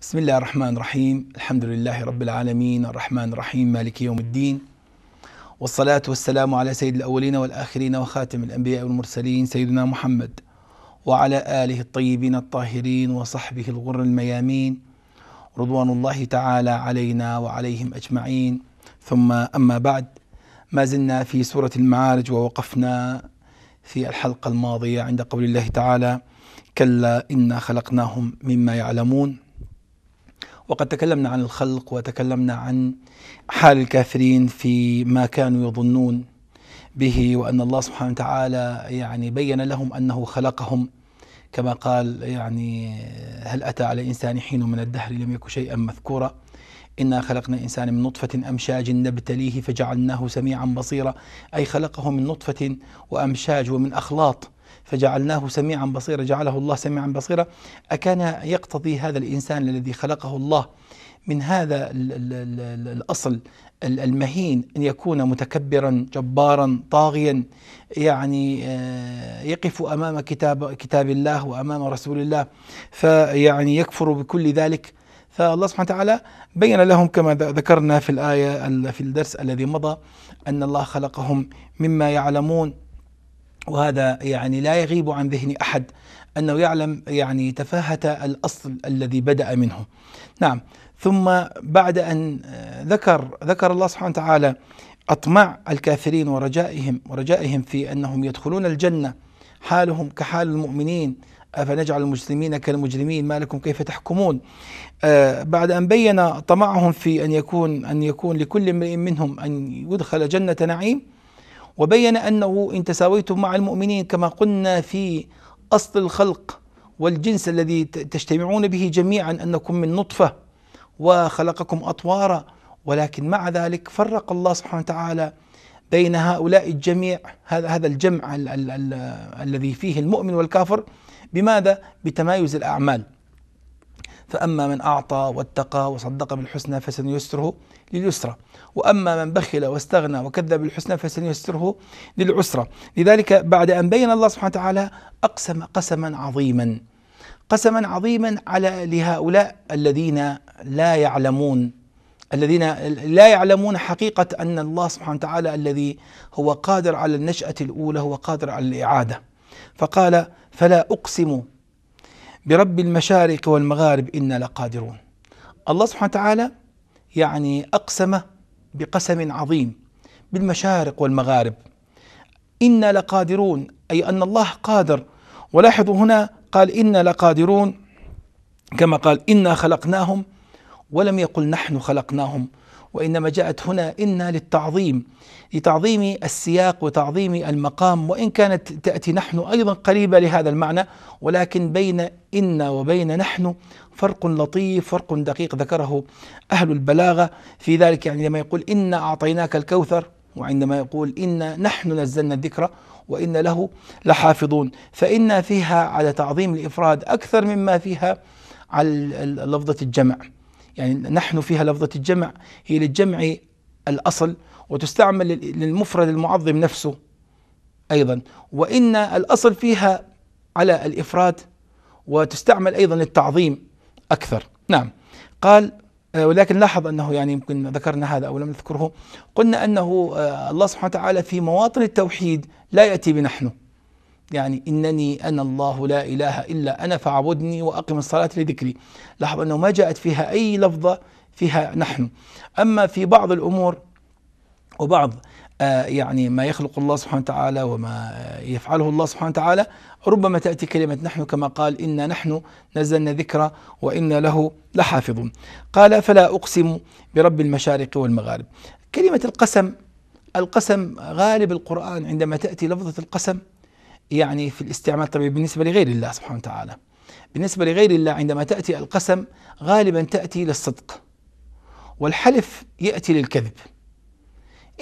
بسم الله الرحمن الرحيم الحمد لله رب العالمين الرحمن الرحيم مالك يوم الدين والصلاة والسلام على سيد الأولين والآخرين وخاتم الأنبياء والمرسلين سيدنا محمد وعلى آله الطيبين الطاهرين وصحبه الغر الميامين رضوان الله تعالى علينا وعليهم أجمعين ثم أما بعد ما زلنا في سورة المعارج ووقفنا في الحلقة الماضية عند قول الله تعالى كلا إنا خلقناهم مما يعلمون وقد تكلمنا عن الخلق وتكلمنا عن حال الكافرين في ما كانوا يظنون به وأن الله سبحانه وتعالى يعني بين لهم أنه خلقهم كما قال يعني هل أتى على الإنسان حين من الدهر لم يكن شيئا مذكورا إنا خلقنا الإنسان من نطفة أمشاج نبتليه فجعلناه سميعا بصيرا أي خلقه من نطفة وأمشاج ومن أخلاط فجعلناه سميعا بصيرا جعله الله سميعا بصيرا أكان يقتضي هذا الإنسان الذي خلقه الله من هذا الأصل المهين أن يكون متكبرا جبارا طاغيا يعني آه، يقف أمام كتاب, كتاب الله وأمام رسول الله فيعني يكفر بكل ذلك فالله سبحانه وتعالى بين لهم كما ذكرنا في الآية في الدرس الذي مضى أن الله خلقهم مما يعلمون وهذا يعني لا يغيب عن ذهن احد انه يعلم يعني تفاهه الاصل الذي بدا منه. نعم، ثم بعد ان ذكر ذكر الله سبحانه وتعالى اطماع الكافرين ورجائهم ورجائهم في انهم يدخلون الجنه حالهم كحال المؤمنين أفنجعل المسلمين كالمجرمين ما لكم كيف تحكمون آه بعد أن بين طمعهم في أن يكون أن يكون لكل امرئ منهم أن يدخل جنة نعيم وبين أنه إن تساويتم مع المؤمنين كما قلنا في أصل الخلق والجنس الذي تجتمعون به جميعا أنكم من نطفة وخلقكم أطوارا ولكن مع ذلك فرق الله سبحانه وتعالى بين هؤلاء الجميع هذا الجمع الذي فيه المؤمن والكافر بماذا؟ بتمايز الأعمال فأما من أعطى واتقى وصدق بالحسنى فسنيسره لليسرى وأما من بخل واستغنى وكذب بالحسنى فسنيسره للعسرى لذلك بعد أن بين الله سبحانه وتعالى أقسم قسما عظيما قسما عظيما على لهؤلاء الذين لا يعلمون الذين لا يعلمون حقيقة أن الله سبحانه وتعالى الذي هو قادر على النشأة الأولى هو قادر على الإعادة فقال فلا أقسم برب المشارق والمغارب إنا لقادرون الله سبحانه وتعالى يعني أقسم بقسم عظيم بالمشارق والمغارب إنا لقادرون أي أن الله قادر ولاحظوا هنا قال إنا لقادرون كما قال إنا خلقناهم ولم يقل نحن خلقناهم وإنما جاءت هنا إن للتعظيم لتعظيم السياق وتعظيم المقام وإن كانت تأتي نحن أيضا قريبة لهذا المعنى ولكن بين إن وبين نحن فرق لطيف فرق دقيق ذكره أهل البلاغة في ذلك يعني لما يقول إن أعطيناك الكوثر وعندما يقول إن نحن نزلنا الذكر وإن له لحافظون فإن فيها على تعظيم الإفراد أكثر مما فيها على لفظة الجمع يعني نحن فيها لفظة الجمع هي للجمع الأصل وتستعمل للمفرد المعظم نفسه أيضا وإن الأصل فيها على الإفراد وتستعمل أيضا للتعظيم أكثر نعم قال آه، ولكن لاحظ أنه يعني يمكن ذكرنا هذا أو لم نذكره قلنا أنه آه، الله سبحانه وتعالى في مواطن التوحيد لا يأتي بنحن يعني إنني أنا الله لا إله إلا أنا فاعبدني وأقم الصلاة لذكري لاحظ أنه ما جاءت فيها أي لفظة فيها نحن أما في بعض الأمور وبعض آه يعني ما يخلق الله سبحانه وتعالى وما يفعله الله سبحانه وتعالى ربما تأتي كلمة نحن كما قال إنا نحن نزلنا ذكرى وإنا له لحافظون قال فلا أقسم برب المشارق والمغارب كلمة القسم القسم غالب القرآن عندما تأتي لفظة القسم يعني في الاستعمال الطبيعي بالنسبة لغير الله سبحانه وتعالى بالنسبة لغير الله عندما تأتي القسم غالبا تأتي للصدق والحلف يأتي للكذب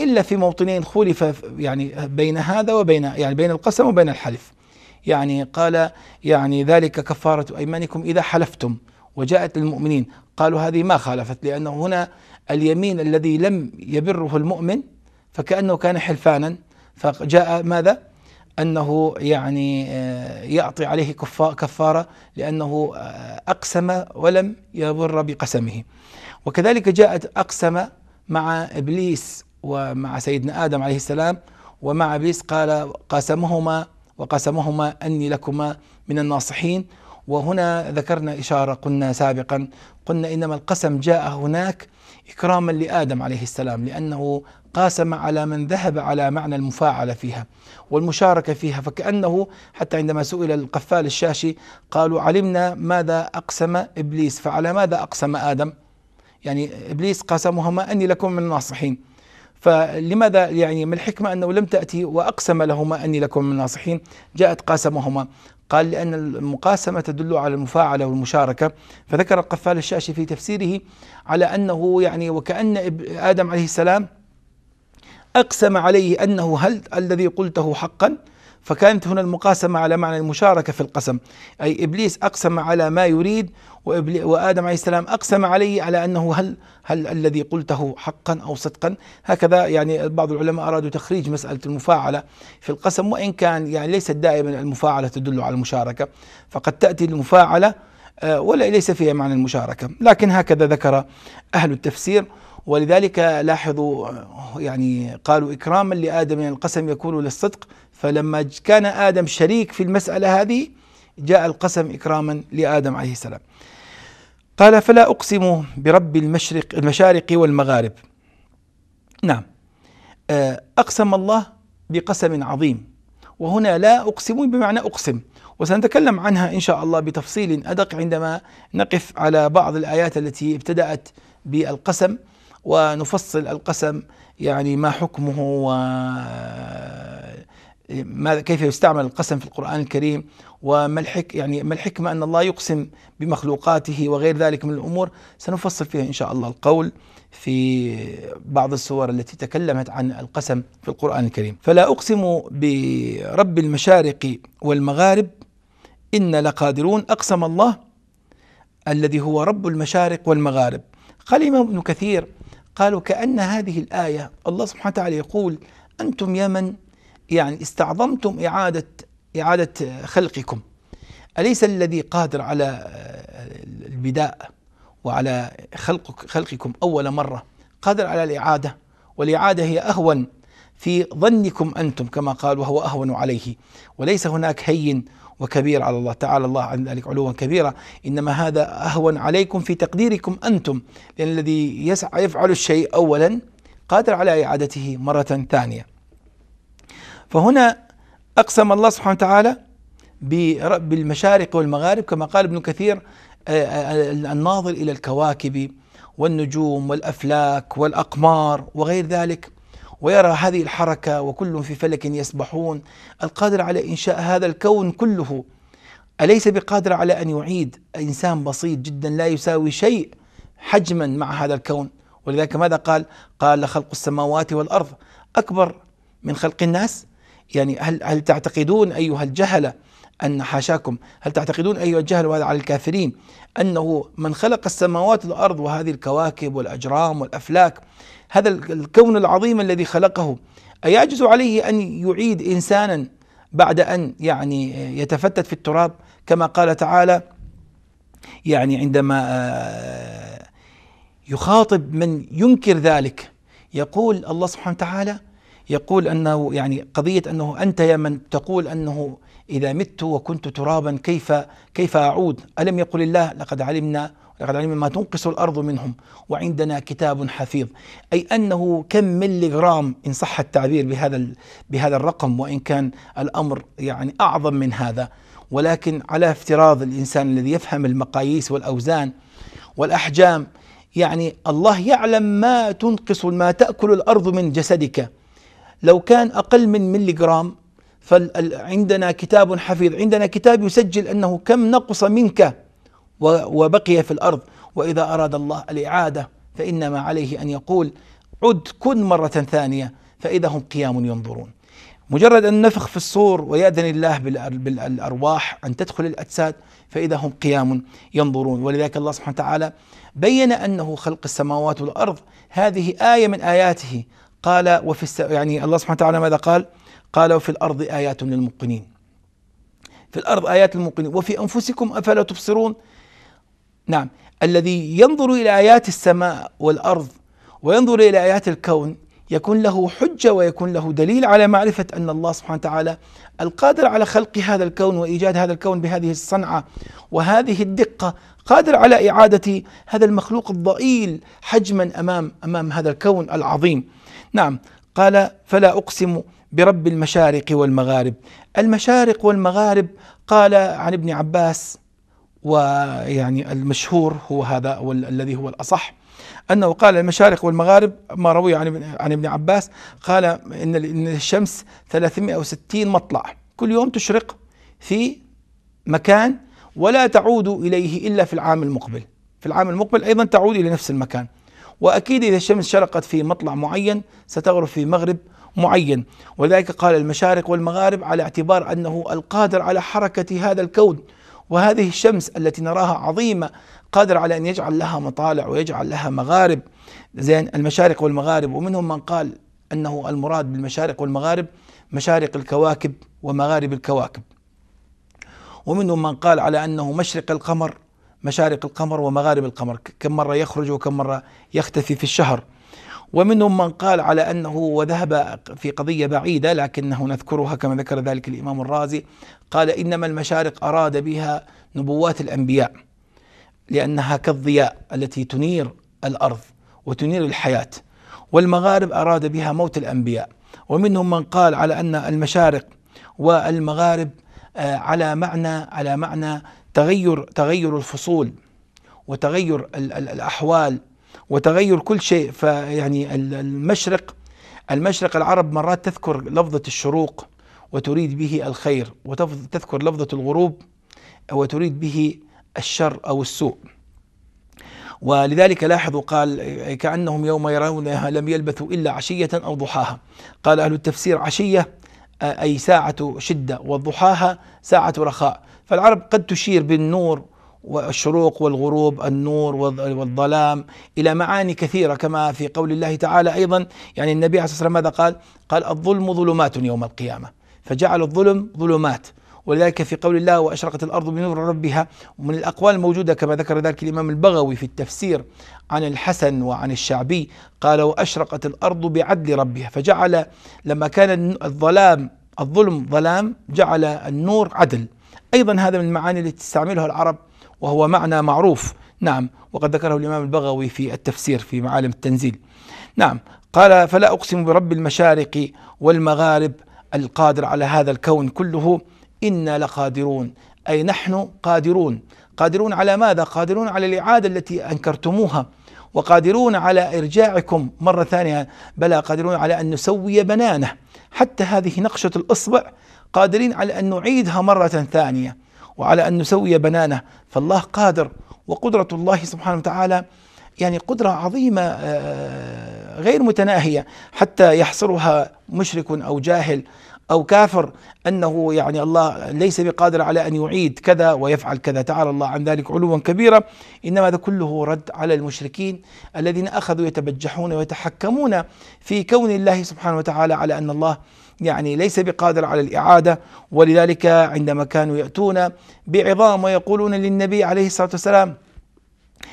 إلا في موطنين خلف يعني بين هذا وبين يعني بين القسم وبين الحلف يعني قال يعني ذلك كفارة أيمانكم إذا حلفتم وجاءت للمؤمنين قالوا هذه ما خالفت لأنه هنا اليمين الذي لم يبره المؤمن فكأنه كان حلفانا فجاء ماذا انه يعني آه، يعطي عليه كفاره لانه آه، اقسم ولم يبر بقسمه. وكذلك جاءت اقسم مع ابليس ومع سيدنا ادم عليه السلام ومع ابليس قال قاسمهما وقسمهما اني لكما من الناصحين وهنا ذكرنا إشارة قلنا سابقا قلنا إنما القسم جاء هناك إكراما لآدم عليه السلام لأنه قاسم على من ذهب على معنى المفاعلة فيها والمشاركة فيها فكأنه حتى عندما سئل القفال الشاشي قالوا علمنا ماذا أقسم إبليس فعلى ماذا أقسم آدم يعني إبليس قاسمهما أني لكم من الناصحين فلماذا يعني ما الحكمة أنه لم تأتي وأقسم لهما أني لكم من الناصحين جاءت قاسمهما قال لأن المقاسمة تدل على المفاعلة والمشاركة فذكر القفال الشاشي في تفسيره على أنه يعني وكأن آدم عليه السلام أقسم عليه أنه هل الذي قلته حقا فكانت هنا المقاسمة على معنى المشاركة في القسم أي إبليس أقسم على ما يريد وآدم عليه السلام أقسم عليه على أنه هل هل الذي قلته حقا أو صدقا هكذا يعني بعض العلماء أرادوا تخريج مسألة المفاعلة في القسم وإن كان يعني ليست دائما المفاعلة تدل على المشاركة فقد تأتي المفاعلة آه، ولا ليس فيها معنى المشاركة لكن هكذا ذكر أهل التفسير ولذلك لاحظوا آه، يعني قالوا إكراما لآدم يعني القسم يكون للصدق فلما كان آدم شريك في المسألة هذه جاء القسم إكراما لآدم عليه السلام قال فلا أقسم برب المشرق المشارق والمغارب نعم آه، أقسم الله بقسم عظيم وهنا لا أقسم بمعنى أقسم وسنتكلم عنها إن شاء الله بتفصيل أدق عندما نقف على بعض الآيات التي ابتدأت بالقسم ونفصل القسم يعني ما حكمه و ماذا كيف يستعمل القسم في القرآن الكريم وما الحك يعني ما الحكمة أن الله يقسم بمخلوقاته وغير ذلك من الأمور سنفصل فيها إن شاء الله القول في بعض السور التي تكلمت عن القسم في القرآن الكريم فلا أقسم برب المشارق والمغارب إن لقادرون أقسم الله الذي هو رب المشارق والمغارب قال الإمام ابن كثير قالوا كأن هذه الآية الله سبحانه وتعالى يقول أنتم يا من يعني استعظمتم إعادة إعادة خلقكم أليس الذي قادر على آه، البداء وعلى خلق خلقكم أول مرة قادر على الإعادة والإعادة هي أهون في ظنكم أنتم كما قال وهو أهون عليه وليس هناك هين وكبير على الله تعالى الله عن ذلك علوا كبيرا إنما هذا أهون عليكم في تقديركم أنتم لأن الذي يسعى يفعل الشيء أولا قادر على إعادته مرة ثانية فهنا أقسم الله سبحانه وتعالى بالمشارق والمغارب كما قال ابن كثير آه، آه، الناظر إلى الكواكب والنجوم والأفلاك والأقمار وغير ذلك ويرى هذه الحركة وكل في فلك يسبحون القادر على إنشاء هذا الكون كله أليس بقادر على أن يعيد إنسان بسيط جدا لا يساوي شيء حجما مع هذا الكون ولذلك ماذا قال؟ قال خلق السماوات والأرض أكبر من خلق الناس يعني هل هل تعتقدون ايها الجهله أن حاشاكم هل تعتقدون أيها الجهل وهذا على الكافرين أنه من خلق السماوات والأرض وهذه الكواكب والأجرام والأفلاك هذا الكون العظيم الذي خلقه أيعجز عليه أن يعيد إنسانا بعد أن يعني يتفتت في التراب كما قال تعالى يعني عندما آه، يخاطب من ينكر ذلك يقول الله سبحانه وتعالى يقول أنه يعني قضية أنه أنت يا من تقول أنه إذا مت وكنت ترابا كيف كيف أعود ألم يقل الله لقد علمنا لقد علمنا ما تنقص الأرض منهم وعندنا كتاب حفيظ أي أنه كم ملي غرام إن صح التعبير بهذا بهذا الرقم وإن كان الأمر يعني أعظم من هذا ولكن على افتراض الإنسان الذي يفهم المقاييس والأوزان والأحجام يعني الله يعلم ما تنقص ما تأكل الأرض من جسدك لو كان أقل من ملي جرام فعندنا كتاب حفيظ عندنا كتاب يسجل أنه كم نقص منك وبقي في الأرض وإذا أراد الله الإعادة فإنما عليه أن يقول عد كن مرة ثانية فإذا هم قيام ينظرون مجرد أن نفخ في الصور ويأذن الله بالأرواح أن تدخل الأجساد فإذا هم قيام ينظرون ولذلك الله سبحانه وتعالى بين أنه خلق السماوات والأرض هذه آية من آياته قال وفي الس... يعني الله سبحانه وتعالى ماذا قال؟ قال وفي الارض ايات للموقنين. في الارض ايات للموقنين وفي انفسكم افلا تبصرون؟ نعم الذي ينظر الى ايات السماء والارض وينظر الى ايات الكون يكون له حجه ويكون له دليل على معرفه ان الله سبحانه وتعالى القادر على خلق هذا الكون وايجاد هذا الكون بهذه الصنعه وهذه الدقه قادر على اعاده هذا المخلوق الضئيل حجما امام امام هذا الكون العظيم. نعم قال فلا أقسم برب المشارق والمغارب المشارق والمغارب قال عن ابن عباس ويعني المشهور هو هذا والذي هو الأصح أنه قال المشارق والمغارب ما روي عن عن ابن عباس قال إن إن الشمس 360 مطلع كل يوم تشرق في مكان ولا تعود إليه إلا في العام المقبل في العام المقبل أيضا تعود إلى نفس المكان وأكيد إذا الشمس شرقت في مطلع معين ستغرب في مغرب معين ولذلك قال المشارق والمغارب على اعتبار أنه القادر على حركة هذا الكون وهذه الشمس التي نراها عظيمة قادر على أن يجعل لها مطالع ويجعل لها مغارب زين المشارق والمغارب ومنهم من قال أنه المراد بالمشارق والمغارب مشارق الكواكب ومغارب الكواكب ومنهم من قال على أنه مشرق القمر مشارق القمر ومغارب القمر كم مرة يخرج وكم مرة يختفي في الشهر ومنهم من قال على أنه وذهب في قضية بعيدة لكنه نذكرها كما ذكر ذلك الإمام الرازي قال إنما المشارق أراد بها نبوات الأنبياء لأنها كالضياء التي تنير الأرض وتنير الحياة والمغارب أراد بها موت الأنبياء ومنهم من قال على أن المشارق والمغارب آه، على معنى على معنى تغير تغير الفصول وتغير الأحوال وتغير كل شيء فيعني المشرق المشرق العرب مرات تذكر لفظة الشروق وتريد به الخير وتذكر لفظة الغروب وتريد به الشر أو السوء ولذلك لاحظوا قال كأنهم يوم يرونها لم يلبثوا إلا عشية أو ضحاها قال أهل التفسير عشية أي ساعة شدة والضحاها ساعة رخاء فالعرب قد تشير بالنور والشروق والغروب النور والظلام الى معاني كثيره كما في قول الله تعالى ايضا يعني النبي عليه الصلاه والسلام ماذا قال؟ قال الظلم ظلمات يوم القيامه فجعل الظلم ظلمات ولذلك في قول الله واشرقت الارض بنور ربها ومن الاقوال الموجوده كما ذكر ذلك الامام البغوي في التفسير عن الحسن وعن الشعبي قال واشرقت الارض بعدل ربها فجعل لما كان الظلام الظلم ظلام جعل النور عدل أيضا هذا من المعاني التي تستعملها العرب وهو معنى معروف نعم وقد ذكره الإمام البغوي في التفسير في معالم التنزيل نعم قال فلا أقسم برب المشارق والمغارب القادر على هذا الكون كله إنا لقادرون أي نحن قادرون قادرون على ماذا؟ قادرون على الإعادة التي أنكرتموها وقادرون على إرجاعكم مرة ثانية بلى قادرون على أن نسوي بنانه حتى هذه نقشة الإصبع قادرين على أن نعيدها مرة ثانية وعلى أن نسوي بنانه فالله قادر وقدرة الله سبحانه وتعالى يعني قدرة عظيمة آه، غير متناهية حتى يحصرها مشرك أو جاهل أو كافر أنه يعني الله ليس بقادر على أن يعيد كذا ويفعل كذا تعالى الله عن ذلك علوا كبيرا إنما هذا كله رد على المشركين الذين أخذوا يتبجحون ويتحكمون في كون الله سبحانه وتعالى على أن الله يعني ليس بقادر على الإعادة ولذلك عندما كانوا يأتون بعظام ويقولون للنبي عليه الصلاة والسلام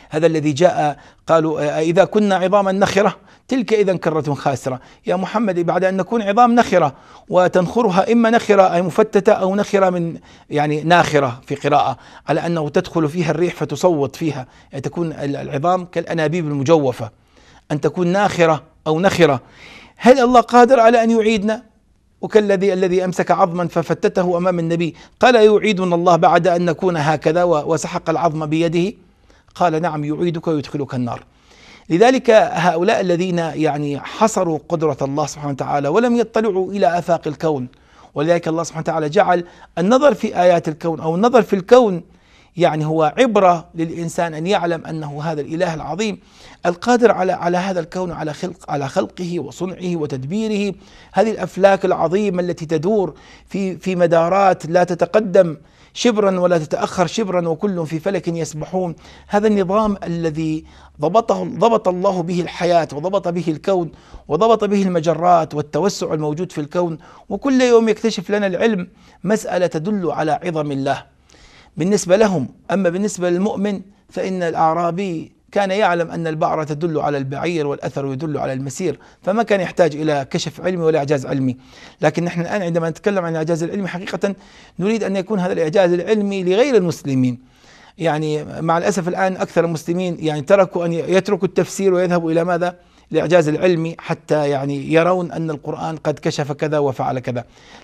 هذا الذي جاء قالوا آه، إذا كنا عظاما نخرة تلك إذا كرة خاسرة يا محمد بعد أن نكون عظام نخرة وتنخرها إما نخرة أي مفتتة أو نخرة من يعني ناخرة في قراءة على أنه تدخل فيها الريح فتصوت فيها يعني تكون العظام كالأنابيب المجوفة أن تكون ناخرة أو نخرة هل الله قادر على أن يعيدنا وكالذي الذي امسك عظما ففتته امام النبي قال يعيدنا الله بعد ان نكون هكذا وسحق العظم بيده قال نعم يعيدك ويدخلك النار لذلك هؤلاء الذين يعني حصروا قدرة الله سبحانه وتعالى ولم يطلعوا إلى آفاق الكون ولذلك الله سبحانه وتعالى جعل النظر في آيات الكون أو النظر في الكون يعني هو عبرة للإنسان أن يعلم أنه هذا الإله العظيم القادر على على هذا الكون على خلق على خلقه وصنعه وتدبيره هذه الأفلاك العظيمة التي تدور في في مدارات لا تتقدم شبرا ولا تتأخر شبرا وكل في فلك يسبحون هذا النظام الذي ضبطه ضبط الله به الحياة وضبط به الكون وضبط به المجرات والتوسع الموجود في الكون وكل يوم يكتشف لنا العلم مسألة تدل على عظم الله بالنسبة لهم أما بالنسبة للمؤمن فإن الأعرابي كان يعلم أن البعرة تدل على البعير والأثر يدل على المسير فما كان يحتاج إلى كشف علمي ولا إعجاز علمي لكن نحن الآن عندما نتكلم عن الإعجاز العلمي حقيقة نريد أن يكون هذا الإعجاز العلمي لغير المسلمين يعني مع الأسف الآن أكثر المسلمين يعني تركوا أن يتركوا التفسير ويذهبوا إلى ماذا؟ الإعجاز العلمي حتى يعني يرون أن القرآن قد كشف كذا وفعل كذا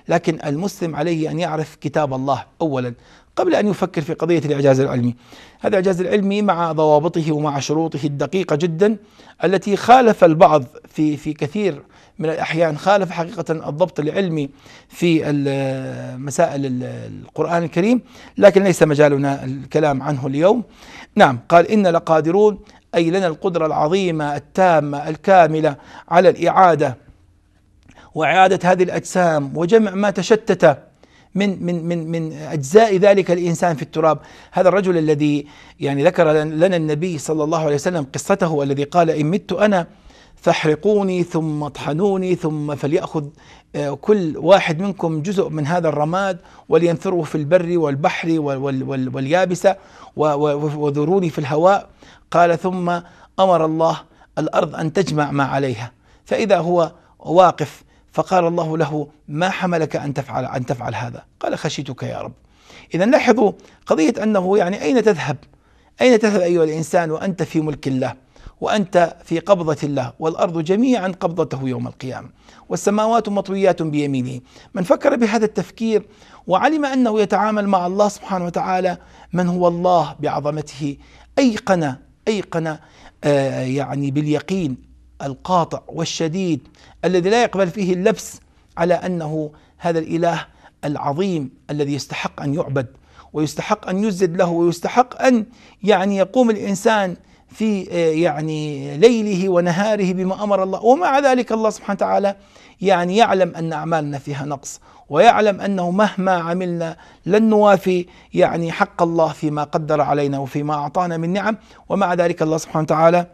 لكن المسلم عليه أن يعرف كتاب الله أولا قبل أن يفكر في قضية الإعجاز العلمي هذا الإعجاز العلمي مع ضوابطه ومع شروطه الدقيقة جدا التي خالف البعض في, في كثير من الأحيان خالف حقيقة الضبط العلمي في مسائل القرآن الكريم لكن ليس مجالنا الكلام عنه اليوم نعم قال إن لقادرون اي لنا القدره العظيمه التامه الكامله على الاعاده واعاده هذه الاجسام وجمع ما تشتت من من من من اجزاء ذلك الانسان في التراب، هذا الرجل الذي يعني ذكر لنا النبي صلى الله عليه وسلم قصته الذي قال ان مت انا فاحرقوني ثم اطحنوني ثم فليأخذ آه، كل واحد منكم جزء من هذا الرماد ولينثره في البر والبحر واليابسة وذروني في الهواء قال ثم امر الله الارض ان تجمع ما عليها فاذا هو واقف فقال الله له ما حملك ان تفعل ان تفعل هذا؟ قال خشيتك يا رب. اذا لاحظوا قضيه انه يعني اين تذهب؟ اين تذهب ايها الانسان وانت في ملك الله؟ وانت في قبضه الله والارض جميعا قبضته يوم القيامه والسماوات مطويات بيمينه من فكر بهذا التفكير وعلم انه يتعامل مع الله سبحانه وتعالى من هو الله بعظمته ايقن أيقن آه، يعني باليقين القاطع والشديد الذي لا يقبل فيه اللبس على أنه هذا الإله العظيم الذي يستحق أن يعبد ويستحق أن يسجد له ويستحق أن يعني يقوم الإنسان في آه، يعني ليله ونهاره بما امر الله ومع ذلك الله سبحانه وتعالى يعني يعلم ان اعمالنا فيها نقص ويعلم انه مهما عملنا لن نوافي يعني حق الله فيما قدر علينا وفيما اعطانا من نعم ومع ذلك الله سبحانه وتعالى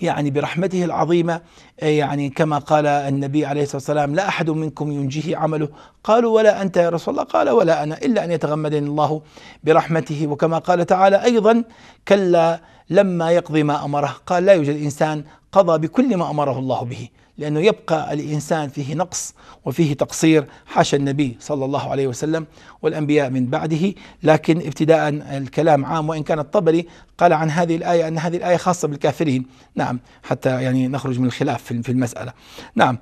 يعني برحمته العظيمة يعني كما قال النبي عليه الصلاة والسلام لا أحد منكم ينجيه عمله قالوا ولا أنت يا رسول الله قال ولا أنا إلا أن يتغمدني الله برحمته وكما قال تعالى أيضا كلا لما يقضي ما أمره قال لا يوجد إنسان قضى بكل ما امره الله به لانه يبقى الانسان فيه نقص وفيه تقصير حاشا النبي صلى الله عليه وسلم والانبياء من بعده لكن ابتداء الكلام عام وان كان الطبري قال عن هذه الايه ان هذه الايه خاصه بالكافرين نعم حتى يعني نخرج من الخلاف في المساله نعم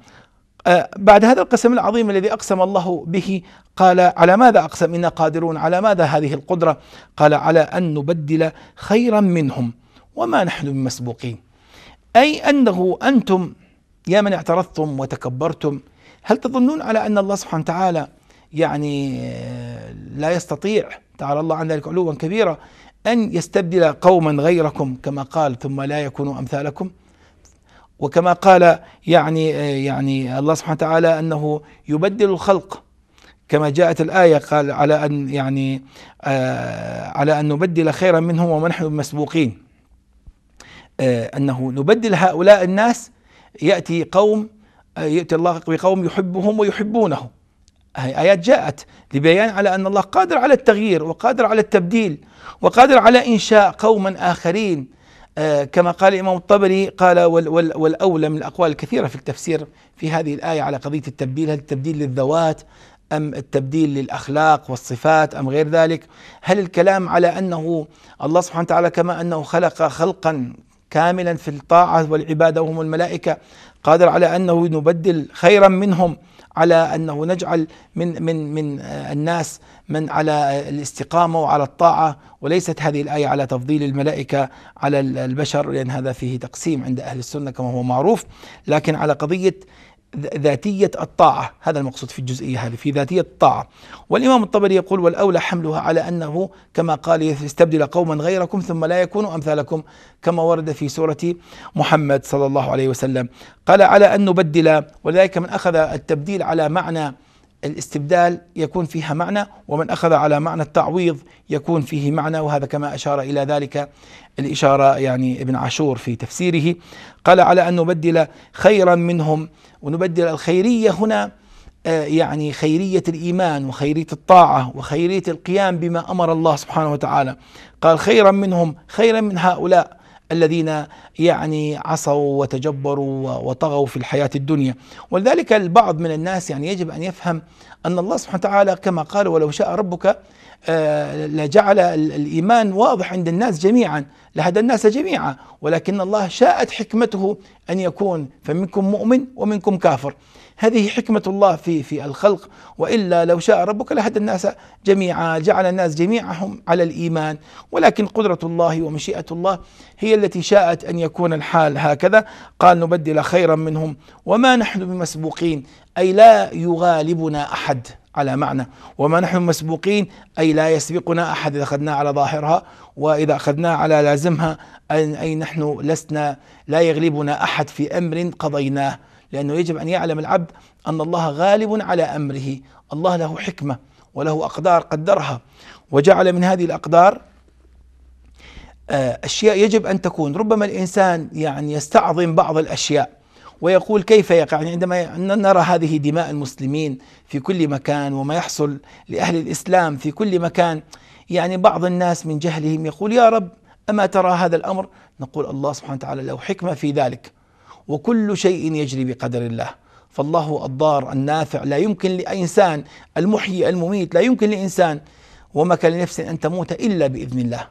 آه، بعد هذا القسم العظيم الذي اقسم الله به قال على ماذا اقسم انا قادرون على ماذا هذه القدره قال على ان نبدل خيرا منهم وما نحن بمسبوقين أي أنه أنتم يا من اعترضتم وتكبرتم هل تظنون على أن الله سبحانه وتعالى يعني آه، لا يستطيع تعالى الله عن ذلك علوا كبيرا أن يستبدل قوما غيركم كما قال ثم لا يكونوا أمثالكم وكما قال يعني آه، يعني الله سبحانه وتعالى أنه يبدل الخلق كما جاءت الآية قال على أن يعني آه، على أن نبدل خيرا منهم وما نحن مسبوقين آه، أنه نبدل هؤلاء الناس يأتي قوم آه، يأتي الله بقوم يحبهم ويحبونه هي آيات جاءت لبيان على أن الله قادر على التغيير وقادر على التبديل وقادر على إنشاء قوما آخرين آه، كما قال الإمام الطبري قال والأولى من الأقوال الكثيرة في التفسير في هذه الآية على قضية التبديل هل التبديل للذوات أم التبديل للأخلاق والصفات أم غير ذلك هل الكلام على أنه الله سبحانه وتعالى كما أنه خلق خلقا كاملا في الطاعة والعبادة وهم الملائكة قادر على أنه نبدل خيرا منهم على أنه نجعل من من من آه، الناس من على الاستقامة وعلى الطاعة وليست هذه الآية على تفضيل الملائكة على البشر لأن هذا فيه تقسيم عند أهل السنة كما هو معروف لكن على قضية ذاتية الطاعة هذا المقصود في الجزئية هذه في ذاتية الطاعة والإمام الطبري يقول والأولى حملها على أنه كما قال يستبدل قوما غيركم ثم لا يكونوا أمثالكم كما ورد في سورة محمد صلى الله عليه وسلم قال على أن نبدل ولذلك من أخذ التبديل على معنى الاستبدال يكون فيها معنى ومن اخذ على معنى التعويض يكون فيه معنى وهذا كما اشار الى ذلك الاشاره يعني ابن عاشور في تفسيره قال على ان نبدل خيرا منهم ونبدل الخيريه هنا آه، يعني خيريه الايمان وخيريه الطاعه وخيريه القيام بما امر الله سبحانه وتعالى قال خيرا منهم خيرا من هؤلاء الذين يعني عصوا وتجبروا وطغوا في الحياة الدنيا ولذلك البعض من الناس يعني يجب أن يفهم أن الله سبحانه وتعالى كما قال ولو شاء ربك آه، لجعل الإيمان واضح عند الناس جميعا لهدى الناس جميعا ولكن الله شاءت حكمته أن يكون فمنكم مؤمن ومنكم كافر هذه حكمة الله في في الخلق وإلا لو شاء ربك لهدى الناس جميعا جعل الناس جميعهم على الإيمان ولكن قدرة الله ومشيئة الله هي التي شاءت أن يكون الحال هكذا قال نبدل خيرا منهم وما نحن بمسبوقين أي لا يغالبنا أحد على معنى وما نحن مسبوقين أي لا يسبقنا أحد إذا أخذناه على ظاهرها وإذا أخذناه على لازمها أي نحن لسنا لا يغلبنا أحد في أمر قضيناه لأنه يجب أن يعلم العبد أن الله غالب على أمره الله له حكمة وله أقدار قدرها وجعل من هذه الأقدار آه، أشياء يجب أن تكون ربما الإنسان يعني يستعظم بعض الأشياء ويقول كيف يقع يعني عندما نرى هذه دماء المسلمين في كل مكان وما يحصل لأهل الإسلام في كل مكان يعني بعض الناس من جهلهم يقول يا رب أما ترى هذا الأمر نقول الله سبحانه وتعالى له حكمة في ذلك وكل شيء يجري بقدر الله فالله الضار النافع لا يمكن لإنسان المحيي المميت لا يمكن لإنسان وما كان لنفس أن تموت إلا بإذن الله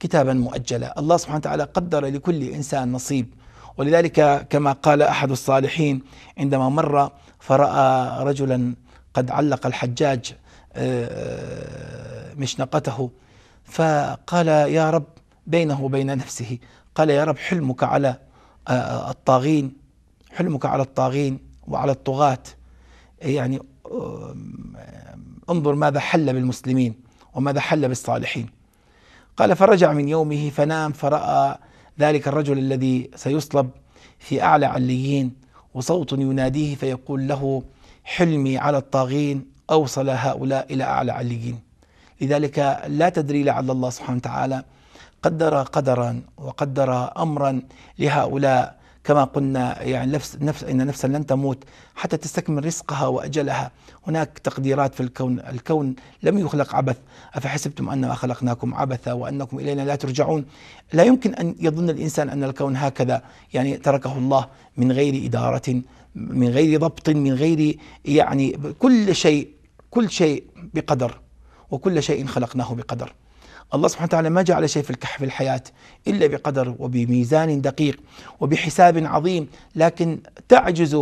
كتابا مؤجلا الله سبحانه وتعالى قدر لكل إنسان نصيب ولذلك كما قال أحد الصالحين عندما مر فرأى رجلا قد علق الحجاج آه، مشنقته فقال يا رب بينه وبين نفسه قال يا رب حلمك على آه، الطاغين حلمك على الطاغين وعلى الطغاة إيه يعني آه، انظر ماذا حل بالمسلمين وماذا حل بالصالحين قال فرجع من يومه فنام فرأى ذلك الرجل الذي سيصلب في أعلى عليين وصوت يناديه فيقول له حلمي على الطاغين أوصل هؤلاء إلى أعلى عليين لذلك لا تدري لعل الله سبحانه وتعالى قدر قدرا وقدر امرا لهؤلاء كما قلنا يعني نفس نفس ان نفسا لن تموت حتى تستكمل رزقها واجلها، هناك تقديرات في الكون، الكون لم يخلق عبث، افحسبتم ما خلقناكم عبثا وانكم الينا لا ترجعون، لا يمكن ان يظن الانسان ان الكون هكذا يعني تركه الله من غير اداره، من غير ضبط، من غير يعني كل شيء كل شيء بقدر وكل شيء خلقناه بقدر. الله سبحانه وتعالى ما جعل شيء في الكهف الحياة إلا بقدر وبميزان دقيق وبحساب عظيم لكن تعجز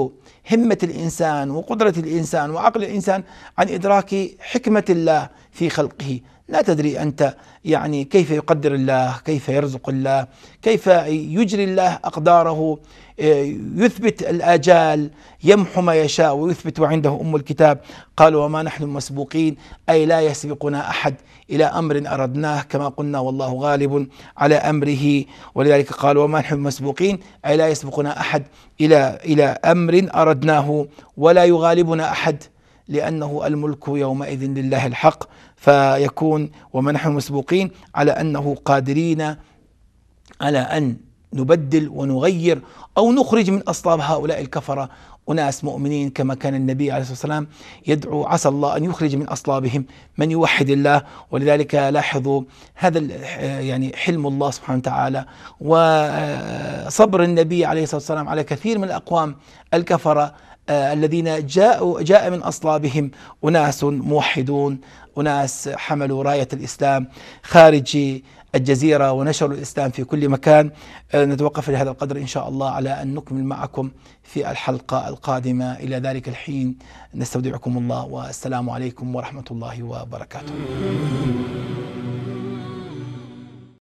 همة الإنسان وقدرة الإنسان وعقل الإنسان عن إدراك حكمة الله في خلقه لا تدري أنت يعني كيف يقدر الله كيف يرزق الله كيف يجري الله أقداره آه، يثبت الآجال يمحو ما يشاء ويثبت وعنده أم الكتاب قال وما نحن مسبوقين أي لا يسبقنا أحد إلى أمر أردناه كما قلنا والله غالب على أمره ولذلك قال وما نحن مسبوقين أي لا يسبقنا أحد إلى إلى أمر أردناه ولا يغالبنا أحد لأنه الملك يومئذ لله الحق فيكون وما نحن مسبوقين على أنه قادرين على أن نبدل ونغير أو نخرج من أصلاب هؤلاء الكفرة أناس مؤمنين كما كان النبي عليه الصلاة والسلام يدعو عسى الله أن يخرج من أصلابهم من يوحد الله ولذلك لاحظوا هذا يعني حلم الله سبحانه وتعالى وصبر النبي عليه الصلاة والسلام على كثير من الأقوام الكفرة آه، الذين جاءوا جاء من اصلابهم اناس موحدون اناس حملوا رايه الاسلام خارج الجزيرة ونشر الإسلام في كل مكان آه، نتوقف لهذا القدر إن شاء الله على أن نكمل معكم في الحلقة القادمة إلى ذلك الحين نستودعكم الله والسلام عليكم ورحمة الله وبركاته